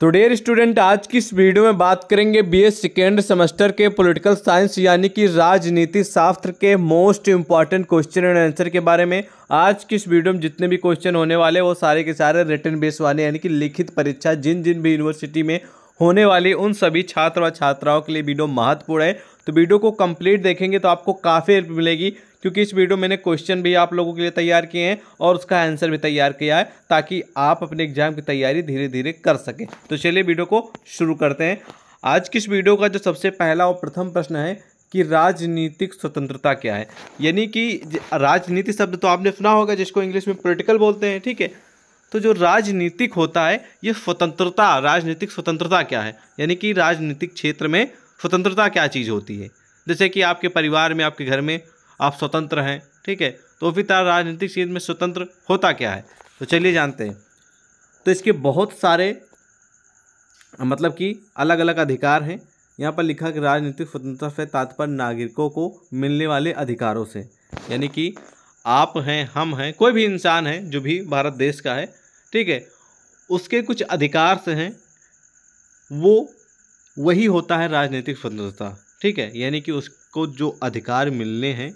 तो dear student आज की इस वीडियो में बात करेंगे बीए सेकेंड सेमेस्टर के पॉलिटिकल साइंस यानी कि राजनीति शास्त्र के most important question and answer के बारे में आज की इस वीडियो में जितने भी क्वेश्चन होने वाले वो सारे के सारे रिटर्न बेस वाले यानी कि लिखित परीक्षा जिन जिन भी यूनिवर्सिटी में होने वाली उन सभी छात्र व छात्राओं के लिए वीडियो महत्वपूर्ण है तो वीडियो को कंप्लीट देखेंगे तो आपको काफ़ी हेल्प मिलेगी क्योंकि इस वीडियो मैंने क्वेश्चन भी आप लोगों के लिए तैयार किए हैं और उसका आंसर भी तैयार किया है ताकि आप अपने एग्जाम की तैयारी धीरे धीरे कर सकें तो चलिए वीडियो को शुरू करते हैं आज की इस वीडियो का जो सबसे पहला और प्रथम प्रश्न है कि राजनीतिक स्वतंत्रता क्या है यानी कि राजनीति शब्द तो आपने सुना होगा जिसको इंग्लिश में पोलिटिकल बोलते हैं ठीक है तो जो राजनीतिक होता है ये स्वतंत्रता राजनीतिक स्वतंत्रता क्या है यानी कि राजनीतिक क्षेत्र में स्वतंत्रता क्या चीज़ होती है जैसे कि आपके परिवार में आपके घर में आप स्वतंत्र हैं ठीक है तो भी तार राजनीतिक चीज में स्वतंत्र होता क्या है तो चलिए जानते हैं तो इसके बहुत सारे मतलब कि अलग अलग अधिकार हैं यहाँ पर लिखा कि राजनीतिक स्वतंत्रता से तात्पर्य नागरिकों को मिलने वाले अधिकारों से यानी कि आप हैं हम हैं कोई भी इंसान है जो भी भारत देश का है ठीक है उसके कुछ अधिकार से हैं वो वही होता है राजनीतिक स्वतंत्रता ठीक है यानी कि उसको जो अधिकार मिलने हैं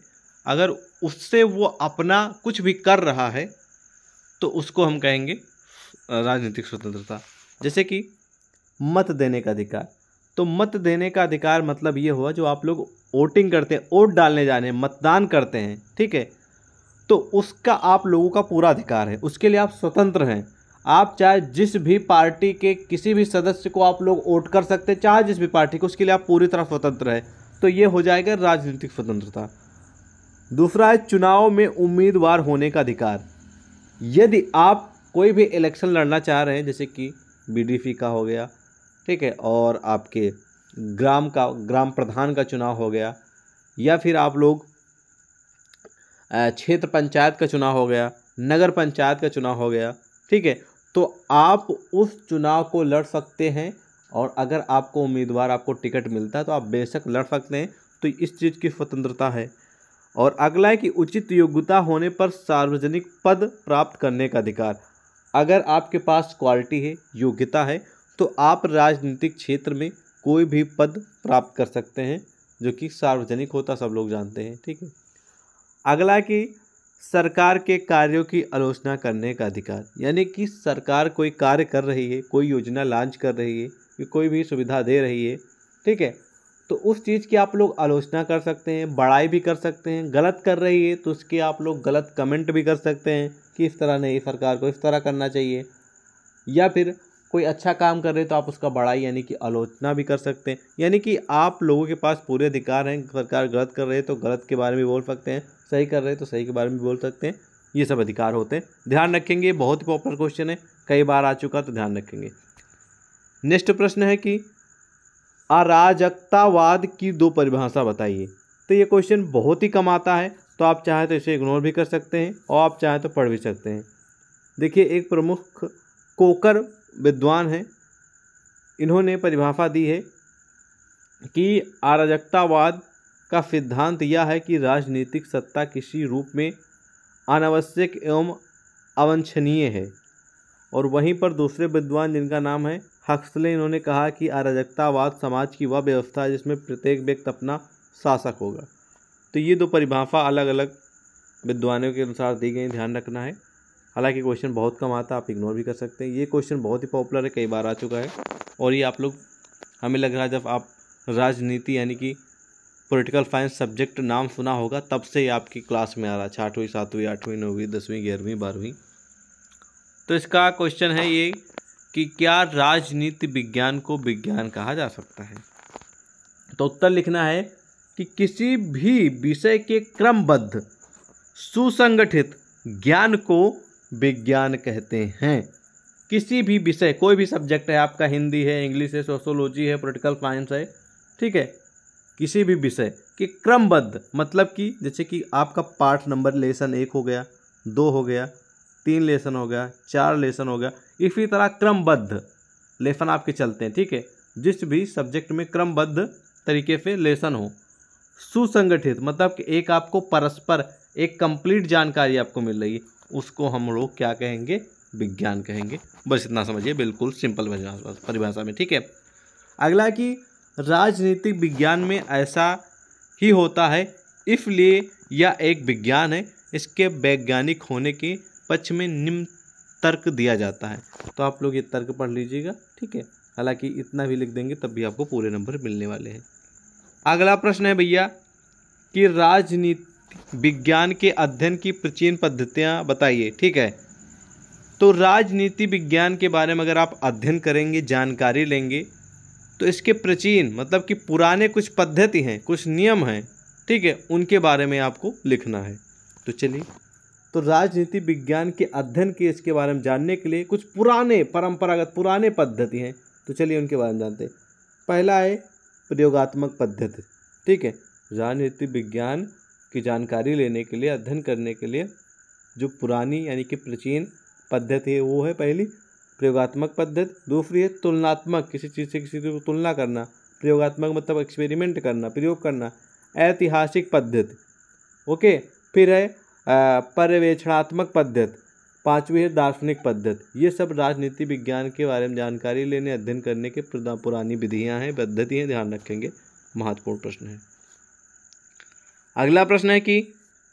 अगर उससे वो अपना कुछ भी कर रहा है तो उसको हम कहेंगे राजनीतिक स्वतंत्रता जैसे कि मत देने का अधिकार तो मत देने का अधिकार मतलब ये हुआ जो आप लोग वोटिंग करते हैं वोट डालने जाने मतदान करते हैं ठीक है तो उसका आप लोगों का पूरा अधिकार है उसके लिए आप स्वतंत्र हैं आप चाहे जिस भी पार्टी के किसी भी सदस्य को आप लोग वोट कर सकते हैं चाहे जिस भी पार्टी को उसके लिए आप पूरी तरह स्वतंत्र है तो ये हो जाएगा राजनीतिक स्वतंत्रता दूसरा है चुनाव में उम्मीदवार होने का अधिकार यदि आप कोई भी इलेक्शन लड़ना चाह रहे हैं जैसे कि बी का हो गया ठीक है और आपके ग्राम का ग्राम प्रधान का चुनाव हो गया या फिर आप लोग क्षेत्र पंचायत का चुनाव हो गया नगर पंचायत का चुनाव हो गया ठीक है तो आप उस चुनाव को लड़ सकते हैं और अगर आपको उम्मीदवार आपको टिकट मिलता है तो आप बेशक लड़ सकते हैं तो इस चीज़ की स्वतंत्रता है और अगला है कि उचित योग्यता होने पर सार्वजनिक पद प्राप्त करने का अधिकार अगर आपके पास क्वालिटी है योग्यता है तो आप राजनीतिक क्षेत्र में कोई भी पद प्राप्त कर सकते हैं जो कि सार्वजनिक होता सब लोग जानते हैं ठीक है अगला कि सरकार के कार्यों की आलोचना करने का अधिकार यानी कि सरकार कोई कार्य कर रही है कोई योजना लॉन्च कर रही है कोई भी सुविधा दे रही है ठीक है तो उस चीज़ की आप लोग आलोचना कर सकते हैं बड़ाई भी कर सकते हैं गलत कर रही है तो उसके आप लोग गलत कमेंट भी कर सकते हैं कि इस तरह नहीं सरकार को इस तरह करना चाहिए या फिर कोई अच्छा काम कर रहे तो आप उसका बड़ाई यानी कि आलोचना भी कर सकते हैं यानी कि आप लोगों के पास पूरे अधिकार हैं सरकार गलत कर रही है तो गलत के बारे में बोल सकते हैं सही कर रहे तो सही के बारे में बोल सकते हैं ये सब अधिकार होते हैं ध्यान रखेंगे बहुत ही पॉपुलर क्वेश्चन है कई बार आ चुका तो ध्यान रखेंगे नेक्स्ट प्रश्न है कि अराजकतावाद की दो परिभाषा बताइए तो ये क्वेश्चन बहुत ही कम आता है तो आप चाहें तो इसे इग्नोर भी कर सकते हैं और आप चाहें तो पढ़ भी सकते हैं देखिए एक प्रमुख कोकर विद्वान हैं इन्होंने परिभाषा दी है कि अराजकतावाद का सिद्धांत यह है कि राजनीतिक सत्ता किसी रूप में अनावश्यक एवं अवंछनीय है और वहीं पर दूसरे विद्वान जिनका नाम है हक्सले इन्होंने कहा कि अराजकतावाद समाज की वह व्यवस्था है जिसमें प्रत्येक व्यक्ति अपना शासक होगा तो ये दो परिभाषा अलग अलग विद्वानों के अनुसार दी गई ध्यान रखना है हालांकि क्वेश्चन बहुत कम आता आप इग्नोर भी कर सकते हैं ये क्वेश्चन बहुत ही पॉपुलर है कई बार आ चुका है और ये आप लोग हमें लग रहा है जब आप राजनीति यानी कि पॉलिटिकल साइंस सब्जेक्ट नाम सुना होगा तब से आपकी क्लास में आ रहा है छठवीं सातवीं आठवीं नौवीं दसवीं ग्यारहवीं बारहवीं तो इसका क्वेश्चन है ये कि क्या राजनीति विज्ञान को विज्ञान कहा जा सकता है तो उत्तर लिखना है कि किसी भी विषय के क्रमबद्ध सुसंगठित ज्ञान को विज्ञान कहते हैं किसी भी विषय कोई भी सब्जेक्ट है आपका हिंदी है इंग्लिश है सोशोलॉजी है पोलिटिकल साइंस है ठीक है किसी भी विषय के क्रमबद्ध मतलब कि जैसे कि आपका पार्ट नंबर लेसन एक हो गया दो हो गया तीन लेसन हो गया चार लेसन हो गया इसी तरह क्रमबद्ध लेसन आपके चलते हैं ठीक है जिस भी सब्जेक्ट में क्रमबद्ध तरीके से लेसन हो सुसंगठित मतलब कि एक आपको परस्पर एक कंप्लीट जानकारी आपको मिल रही है उसको हम लोग क्या कहेंगे विज्ञान कहेंगे बस इतना समझिए बिल्कुल सिंपल परिभाषा में ठीक है अगला कि राजनीतिक विज्ञान में ऐसा ही होता है इसलिए यह एक विज्ञान है इसके वैज्ञानिक होने के पक्ष में निम्न तर्क दिया जाता है तो आप लोग ये तर्क पढ़ लीजिएगा ठीक है हालांकि इतना भी लिख देंगे तब भी आपको पूरे नंबर मिलने वाले हैं अगला प्रश्न है भैया कि राजनीति विज्ञान के अध्ययन की प्राचीन पद्धतियाँ बताइए ठीक है तो राजनीति विज्ञान के बारे में अगर आप अध्ययन करेंगे जानकारी लेंगे तो इसके प्राचीन मतलब कि पुराने कुछ पद्धति हैं कुछ नियम हैं ठीक है उनके बारे में आपको लिखना है तो चलिए तो राजनीति विज्ञान के अध्ययन के इसके बारे में जानने के लिए कुछ पुराने परंपरागत पुराने पद्धति हैं तो चलिए उनके बारे में जानते हैं पहला है प्रयोगात्मक पद्धति ठीक है राजनीति विज्ञान की जानकारी लेने के लिए अध्ययन करने के लिए जो पुरानी यानी कि प्राचीन पद्धति है वो है पहली प्रयोगात्मक पद्धति दूसरी है तुलनात्मक किसी चीज़ से किसी चीज़ को तुलना करना प्रयोगात्मक मतलब एक्सपेरिमेंट करना प्रयोग करना ऐतिहासिक पद्धति ओके फिर है पर्यवेक्षणात्मक पद्धत पांचवी है दार्शनिक पद्धत ये सब राजनीति विज्ञान के बारे में जानकारी लेने अध्ययन करने के पुरानी विधियाँ हैं पद्धति हैं ध्यान रखेंगे महत्वपूर्ण प्रश्न है अगला प्रश्न है कि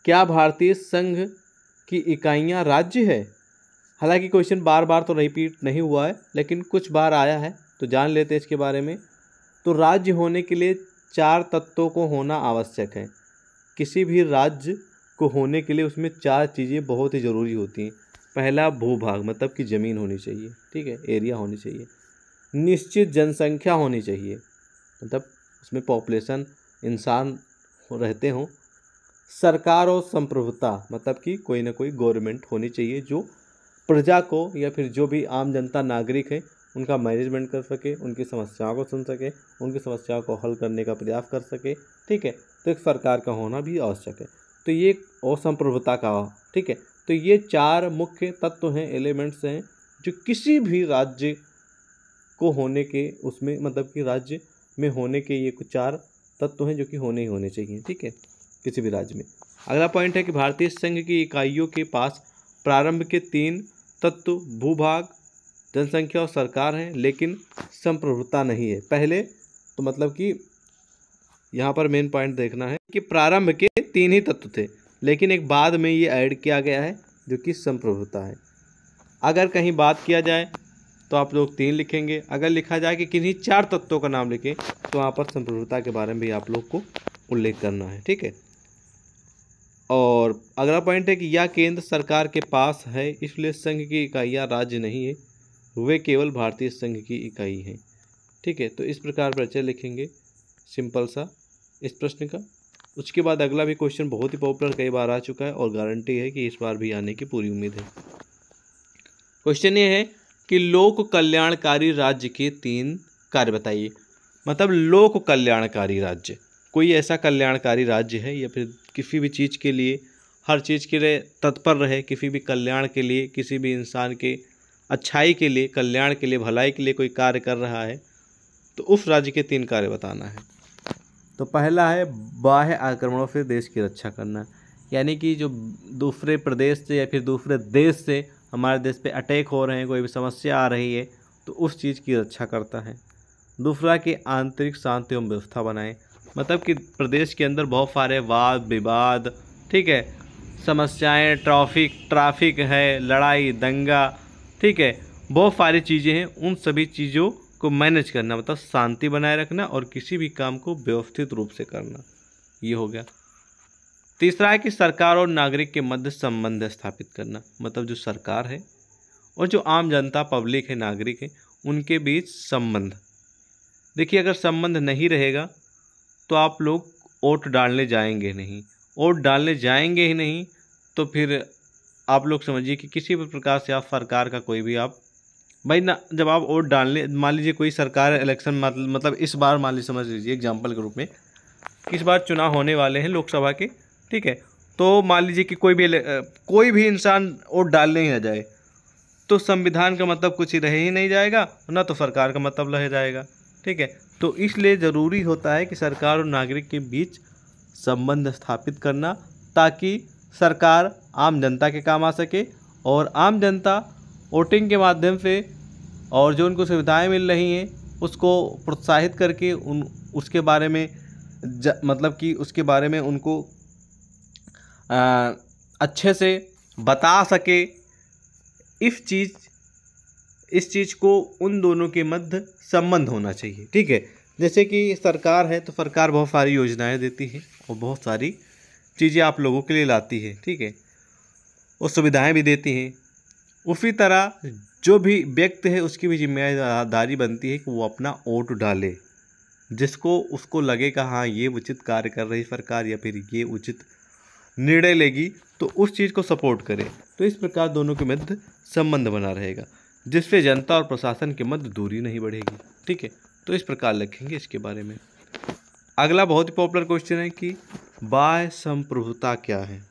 क्या भारतीय संघ की इकाइयाँ राज्य है हालांकि क्वेश्चन बार बार तो रिपीट नहीं हुआ है लेकिन कुछ बार आया है तो जान लेते हैं इसके बारे में तो राज्य होने के लिए चार तत्वों को होना आवश्यक है किसी भी राज्य को होने के लिए उसमें चार चीज़ें बहुत ही ज़रूरी होती हैं पहला भूभाग मतलब कि ज़मीन होनी चाहिए ठीक है एरिया होनी चाहिए निश्चित जनसंख्या होनी चाहिए मतलब उसमें पॉपुलेशन इंसान रहते हों सरकार और संप्रभुता मतलब कि कोई ना कोई गवर्नमेंट होनी चाहिए जो प्रजा को या फिर जो भी आम जनता नागरिक है उनका मैनेजमेंट कर सके उनकी समस्याओं को सुन सके उनकी समस्याओं को हल करने का प्रयास कर सके ठीक है तो एक सरकार का होना भी आवश्यक है तो ये असंप्रभुता का ठीक है तो ये चार मुख्य तत्व हैं एलिमेंट्स हैं जो किसी भी राज्य को होने के उसमें मतलब कि राज्य में होने के ये कुछ चार तत्व हैं जो कि होने ही होने चाहिए ठीक है किसी भी राज्य में अगला पॉइंट है कि भारतीय संघ की इकाइयों के पास प्रारंभ के तीन तत्व भूभाग जनसंख्या और सरकार हैं लेकिन संप्रभुता नहीं है पहले तो मतलब कि यहाँ पर मेन पॉइंट देखना है कि प्रारंभ के तीन ही तत्व थे लेकिन एक बाद में ये ऐड किया गया है जो कि संप्रभुता है अगर कहीं बात किया जाए तो आप लोग तीन लिखेंगे अगर लिखा जाए कि किन्हीं चार तत्वों का नाम लिखें तो वहाँ पर संप्रभुता के बारे में भी आप लोग को उल्लेख करना है ठीक है और अगला पॉइंट है कि यह केंद्र सरकार के पास है इसलिए संघ की इकाइयाँ राज्य नहीं है वे केवल भारतीय संघ की इकाई हैं ठीक है तो इस प्रकार परिचय लिखेंगे सिंपल सा इस प्रश्न का उसके बाद अगला भी क्वेश्चन बहुत ही पॉपुलर कई बार आ चुका है और गारंटी है कि इस बार भी आने की पूरी उम्मीद है क्वेश्चन ये है कि लोक कल्याणकारी राज्य के तीन कार्य बताइए मतलब लोक कल्याणकारी राज्य कोई ऐसा कल्याणकारी राज्य है या फिर किसी भी चीज़ के लिए हर चीज़ के लिए तत्पर रहे किसी भी कल्याण के लिए किसी भी इंसान के अच्छाई के लिए कल्याण के लिए भलाई के लिए कोई कार्य कर रहा है तो उस राज्य के तीन कार्य बताना है तो पहला है बाह्य आक्रमणों से देश की रक्षा करना यानी कि जो दूसरे प्रदेश से या फिर दूसरे देश से हमारे देश पे अटैक हो रहे हैं कोई भी समस्या आ रही है तो उस चीज़ की रक्षा करता है दूसरा कि आंतरिक शांति एवं व्यवस्था बनाए मतलब कि प्रदेश के अंदर बहुत सारे वाद विवाद ठीक है समस्याएं ट्रैफिक ट्रैफिक है लड़ाई दंगा ठीक है बहुत सारी चीज़ें हैं उन सभी चीज़ों को मैनेज करना मतलब शांति बनाए रखना और किसी भी काम को व्यवस्थित रूप से करना ये हो गया तीसरा है कि सरकार और नागरिक के मध्य संबंध स्थापित करना मतलब जो सरकार है और जो आम जनता पब्लिक है नागरिक है उनके बीच संबंध देखिए अगर संबंध नहीं रहेगा तो आप लोग वोट डालने जाएंगे नहीं वोट डालने जाएंगे ही नहीं तो फिर आप लोग समझिए कि किसी भी प्रकार से आप सरकार का कोई भी आप भाई ना जब आप वोट डालने मान लीजिए कोई सरकार इलेक्शन मतलब इस बार मान लीजिए समझ लीजिए एग्जाम्पल के रूप में किस बार चुनाव होने वाले हैं लोकसभा के ठीक है तो मान लीजिए कि कोई भी कोई भी इंसान वोट डालने ही ना जाए तो संविधान का मतलब कुछ ही रह ही नहीं जाएगा ना तो सरकार का मतलब रह जाएगा ठीक है तो इसलिए ज़रूरी होता है कि सरकार और नागरिक के बीच संबंध स्थापित करना ताकि सरकार आम जनता के काम आ सके और आम जनता वोटिंग के माध्यम से और जो उनको सुविधाएं मिल रही हैं उसको प्रोत्साहित करके उन उसके बारे में मतलब कि उसके बारे में उनको आ, अच्छे से बता सके इस चीज़ इस चीज़ को उन दोनों के मध्य संबंध होना चाहिए ठीक है जैसे कि सरकार है तो सरकार बहुत सारी योजनाएं देती है और बहुत सारी चीज़ें आप लोगों के लिए लाती है ठीक है वो सुविधाएं भी देती हैं उसी तरह जो भी व्यक्ति है उसकी भी जिम्मेदारी बनती है कि वो अपना वोट डाले जिसको उसको लगेगा हाँ ये उचित कार्य कर रही सरकार या फिर ये उचित निर्णय लेगी तो उस चीज़ को सपोर्ट करे तो इस प्रकार दोनों के मध्य संबंध बना रहेगा जिससे जनता और प्रशासन के मध्य दूरी नहीं बढ़ेगी ठीक है तो इस प्रकार लिखेंगे इसके बारे में अगला बहुत ही पॉपुलर क्वेश्चन है कि बाय संप्रभुता क्या है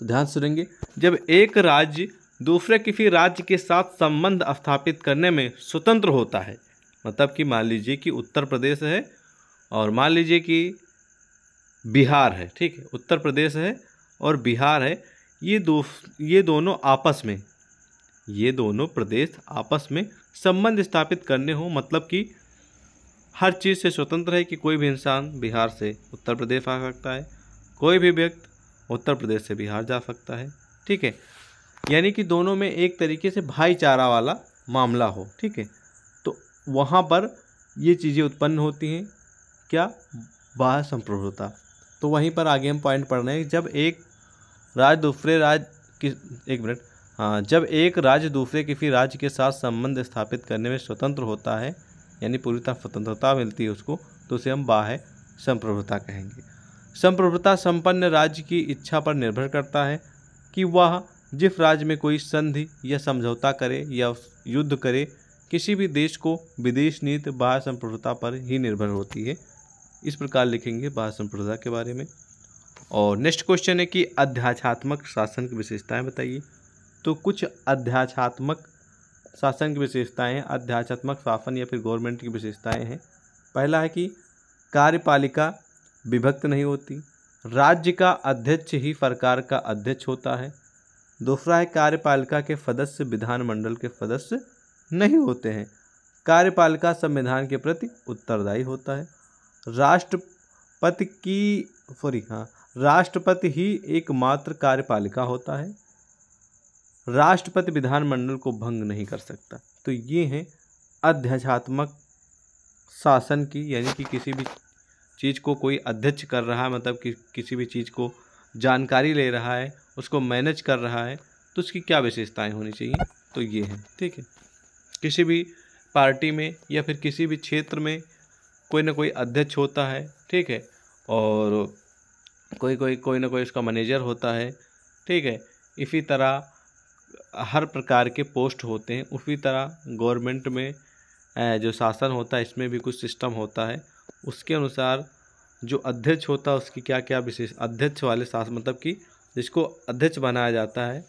तो ध्यान सुनेंगे जब एक राज्य दूसरे किसी राज्य के साथ संबंध स्थापित करने में स्वतंत्र होता है मतलब कि मान लीजिए कि उत्तर प्रदेश है और मान लीजिए कि बिहार है ठीक है उत्तर प्रदेश है और बिहार है ये दो ये दोनों आपस में ये दोनों प्रदेश आपस में संबंध स्थापित करने हो मतलब कि हर चीज़ से स्वतंत्र है कि कोई भी इंसान बिहार से उत्तर प्रदेश आ सकता है कोई भी व्यक्ति उत्तर प्रदेश से बिहार जा सकता है ठीक है यानी कि दोनों में एक तरीके से भाईचारा वाला मामला हो ठीक है तो वहाँ पर ये चीज़ें उत्पन्न होती हैं क्या बाह्य संप्रभुता तो वहीं पर आगे हम पॉइंट पढ़ रहे हैं जब एक राज्य दूसरे राज्य किस एक मिनट हाँ जब एक राज्य दूसरे किसी राज्य के साथ संबंध स्थापित करने में स्वतंत्र होता है यानी पूरी तरह स्वतंत्रता मिलती है उसको तो उसे हम बाह्य संप्रभुता कहेंगे संप्रभुता संपन्न राज्य की इच्छा पर निर्भर करता है कि वह जिस राज्य में कोई संधि या समझौता करे या युद्ध करे किसी भी देश को विदेश नीति बाह्य संप्रभुता पर ही निर्भर होती है इस प्रकार लिखेंगे बाह्य संप्रभुता के बारे में और नेक्स्ट क्वेश्चन है कि अध्याचात्मक शासन की विशेषताएं बताइए तो कुछ अध्याचात्मक शासन की विशेषताएं अध्याचात्मक शासन या फिर गवर्नमेंट की विशेषताएं हैं पहला है कि कार्यपालिका विभक्त नहीं होती राज्य का अध्यक्ष ही सरकार का अध्यक्ष होता है दूसरा है कार्यपालिका के सदस्य विधानमंडल के सदस्य नहीं होते हैं कार्यपालिका संविधान के प्रति उत्तरदायी होता है राष्ट्रपति की सॉरी हाँ राष्ट्रपति ही एकमात्र कार्यपालिका होता है राष्ट्रपति विधानमंडल को भंग नहीं कर सकता तो ये हैं अध्यक्षात्मक शासन की यानी कि किसी भी चीज़ को कोई अध्यक्ष कर रहा है मतलब कि किसी भी चीज़ को जानकारी ले रहा है उसको मैनेज कर रहा है तो उसकी क्या विशेषताएं होनी चाहिए तो ये है ठीक है किसी भी पार्टी में या फिर किसी भी क्षेत्र में कोई ना कोई अध्यक्ष होता है ठीक है और कोई कोई कोई ना कोई उसका मैनेजर होता है ठीक है इसी तरह हर प्रकार के पोस्ट होते हैं उसी तरह गवर्नमेंट में जो शासन होता है इसमें भी कुछ सिस्टम होता है उसके अनुसार जो अध्यक्ष होता है उसकी क्या क्या विशेष अध्यक्ष वाले शासन मतलब कि जिसको अध्यक्ष बनाया जाता है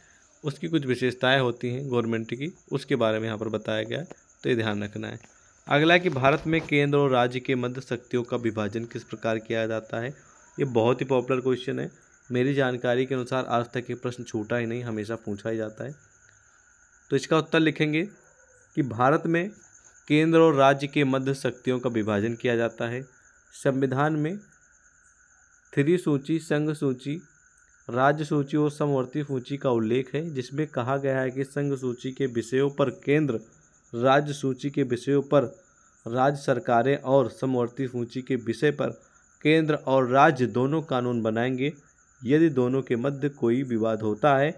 उसकी कुछ विशेषताएं होती हैं गवर्नमेंट की उसके बारे में यहाँ पर बताया गया तो ये ध्यान रखना है अगला कि भारत में केंद्र और राज्य के मध्य शक्तियों का विभाजन किस प्रकार किया जाता है ये बहुत ही पॉपुलर क्वेश्चन है मेरी जानकारी के अनुसार आज तक ये प्रश्न छूटा ही नहीं हमेशा पूछा ही जाता है तो इसका उत्तर लिखेंगे कि भारत में केंद्र और राज्य के मध्य शक्तियों का विभाजन किया जाता है संविधान में थ्री सूची संघ सूची राज्य सूची और समवर्ती सूची का उल्लेख है जिसमें कहा गया है कि संघ सूची के विषयों पर केंद्र राज्य सूची के विषयों पर राज्य सरकारें और समवर्ती सूची के विषय पर केंद्र और राज्य दोनों कानून बनाएंगे यदि दोनों के मध्य कोई विवाद होता है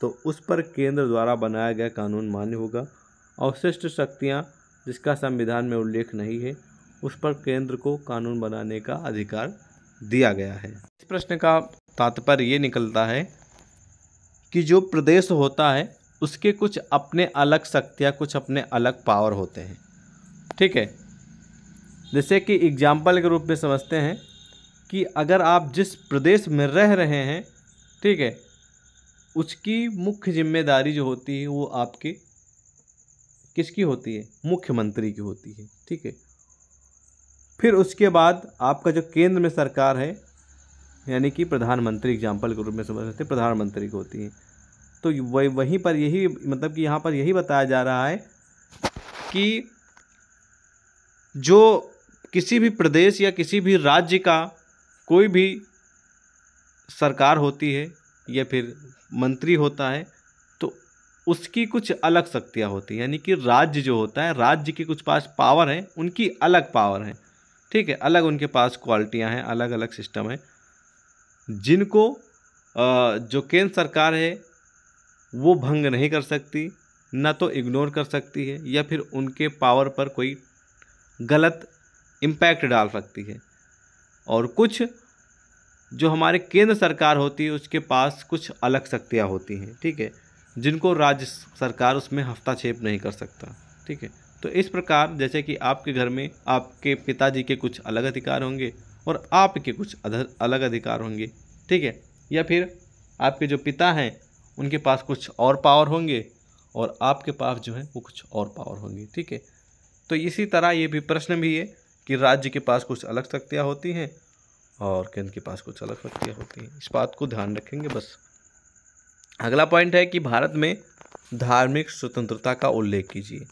तो उस पर केंद्र द्वारा बनाया गया कानून मान्य होगा अवशिष्ट शक्तियाँ जिसका संविधान में उल्लेख नहीं है उस पर केंद्र को कानून बनाने का अधिकार दिया गया है इस प्रश्न का तात्पर्य ये निकलता है कि जो प्रदेश होता है उसके कुछ अपने अलग शक्तियाँ कुछ अपने अलग पावर होते हैं ठीक है जैसे कि एग्जाम्पल के रूप में समझते हैं कि अगर आप जिस प्रदेश में रह रहे हैं ठीक है उसकी मुख्य जिम्मेदारी जो होती है वो आपके किसकी होती है मुख्यमंत्री की होती है ठीक है फिर उसके बाद आपका जो केंद्र में सरकार है यानी कि प्रधानमंत्री एग्जाम्पल के रूप में समझ सकते प्रधानमंत्री की होती है तो वही वहीं पर यही मतलब कि यहाँ पर यही बताया जा रहा है कि जो किसी भी प्रदेश या किसी भी राज्य का कोई भी सरकार होती है या फिर मंत्री होता है उसकी कुछ अलग शक्तियाँ होती हैं यानी कि राज्य जो होता है राज्य की कुछ पास पावर हैं उनकी अलग पावर हैं ठीक है अलग उनके पास क्वालिटियाँ हैं अलग अलग सिस्टम है जिनको जो केंद्र सरकार है वो भंग नहीं कर सकती ना तो इग्नोर कर सकती है या फिर उनके पावर पर कोई गलत इम्पैक्ट डाल सकती है और कुछ जो हमारे केंद्र सरकार होती है उसके पास कुछ अलग शक्तियाँ होती हैं ठीक है जिनको राज्य सरकार उसमें हस्ताक्षेप नहीं कर सकता ठीक है तो इस प्रकार जैसे कि आपके घर में आपके पिताजी के कुछ अलग अधिकार होंगे और आपके कुछ अलग अधिकार होंगे ठीक है या फिर आपके जो पिता हैं उनके पास कुछ और पावर होंगे और आपके पास जो है वो कुछ और पावर होंगे ठीक है तो इसी तरह ये भी प्रश्न भी है कि राज्य के पास कुछ अलग शक्तियाँ होती हैं और केंद्र के पास कुछ अलग शक्तियाँ होती हैं इस बात को ध्यान रखेंगे बस अगला पॉइंट है कि भारत में धार्मिक स्वतंत्रता का उल्लेख कीजिए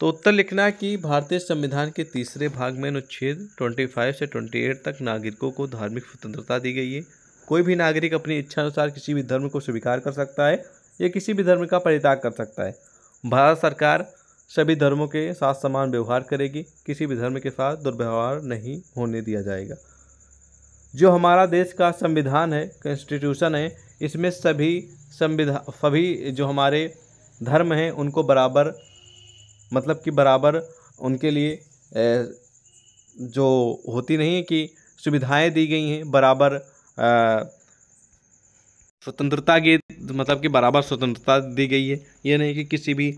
तो उत्तर लिखना है कि भारतीय संविधान के तीसरे भाग में अनुच्छेद 25 से 28 तक नागरिकों को धार्मिक स्वतंत्रता दी गई है कोई भी नागरिक अपनी इच्छा अनुसार किसी भी धर्म को स्वीकार कर सकता है या किसी भी धर्म का परित्याग कर सकता है भारत सरकार सभी धर्मों के साथ समान व्यवहार करेगी किसी भी धर्म के साथ दुर्व्यवहार नहीं होने दिया जाएगा जो हमारा देश का संविधान है कॉन्स्टिट्यूशन है इसमें सभी संविधान सभी जो हमारे धर्म हैं उनको बराबर मतलब कि बराबर उनके लिए जो होती नहीं है कि सुविधाएं दी गई हैं बराबर स्वतंत्रता की मतलब कि बराबर स्वतंत्रता दी गई है ये नहीं कि किसी भी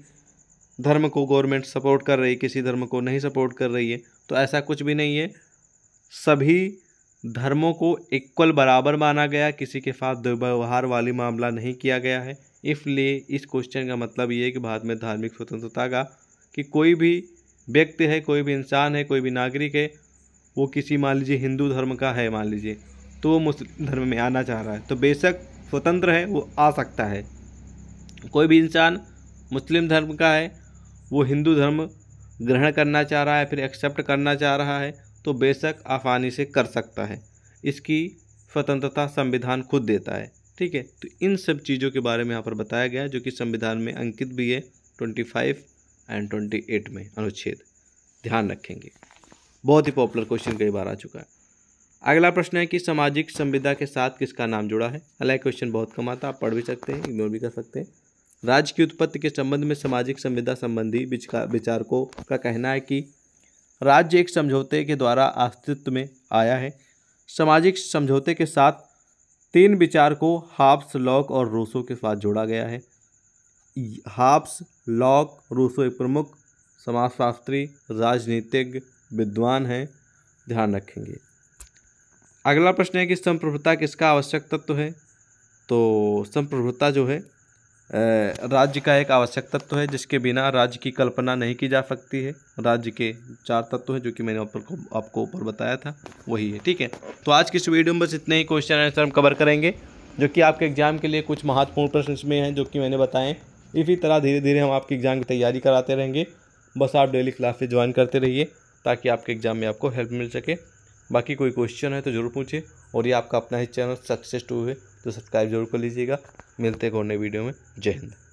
धर्म को गवर्नमेंट सपोर्ट कर रही है किसी धर्म को नहीं सपोर्ट कर रही है तो ऐसा कुछ भी नहीं है सभी धर्मों को इक्वल बराबर माना गया किसी के साथ दुर्व्यवहार वाली मामला नहीं किया गया है इसलिए इस क्वेश्चन का मतलब ये है कि भारत में धार्मिक स्वतंत्रता का कि कोई भी व्यक्ति है कोई भी इंसान है कोई भी नागरिक है वो किसी मान लीजिए हिंदू धर्म का है मान लीजिए तो वो मुस्लिम धर्म में आना चाह रहा है तो बेशक स्वतंत्र है वो आ सकता है कोई भी इंसान मुस्लिम धर्म का है वो हिंदू धर्म ग्रहण करना चाह रहा है फिर एक्सेप्ट करना चाह रहा है तो बेशक आसानी से कर सकता है इसकी स्वतंत्रता संविधान खुद देता है ठीक है तो इन सब चीज़ों के बारे में यहाँ पर बताया गया जो कि संविधान में अंकित भी है twenty five and twenty eight में अनुच्छेद ध्यान रखेंगे बहुत ही पॉपुलर क्वेश्चन कई बार आ चुका है अगला प्रश्न है कि सामाजिक संविदा के साथ किसका नाम जुड़ा है हालांकि क्वेश्चन बहुत कम आता आप पढ़ भी सकते हैं इग्नोर भी कर सकते हैं राज्य की उत्पत्ति के संबंध में सामाजिक संविदा संबंधी विचारकों का कहना है कि राज्य एक समझौते के द्वारा अस्तित्व में आया है सामाजिक समझौते के साथ तीन विचार को हाप्स लॉक और रूसो के साथ जोड़ा गया है हाप्स लॉक रूसो एक प्रमुख समाजशास्त्री राजनीतिज्ञ विद्वान हैं ध्यान रखेंगे अगला प्रश्न है कि संप्रभुता किसका आवश्यक तत्व है तो संप्रभुता जो है राज्य का एक आवश्यक तत्व है जिसके बिना राज्य की कल्पना नहीं की जा सकती है राज्य के चार तत्व हैं जो कि मैंने ऊपर को आपको ऊपर बताया था वही है ठीक है तो आज की इस वीडियो में बस इतने ही क्वेश्चन आंसर हम कवर करेंगे जो कि आपके एग्जाम के लिए कुछ महत्वपूर्ण प्रश्न इसमें हैं जो कि मैंने बताएं इसी तरह धीरे धीरे हम आपके एग्ज़ाम की तैयारी कराते रहेंगे बस आप डेली क्लासेज ज्वाइन करते रहिए ताकि आपके एग्ज़ाम में आपको हेल्प मिल सके बाकी कोई क्वेश्चन है तो ज़रूर पूछिए और ये आपका अपना ही चैनल सक्सेस टू है तो सब्सक्राइब जरूर कर लीजिएगा मिलते हैं और नए वीडियो में जय हिंद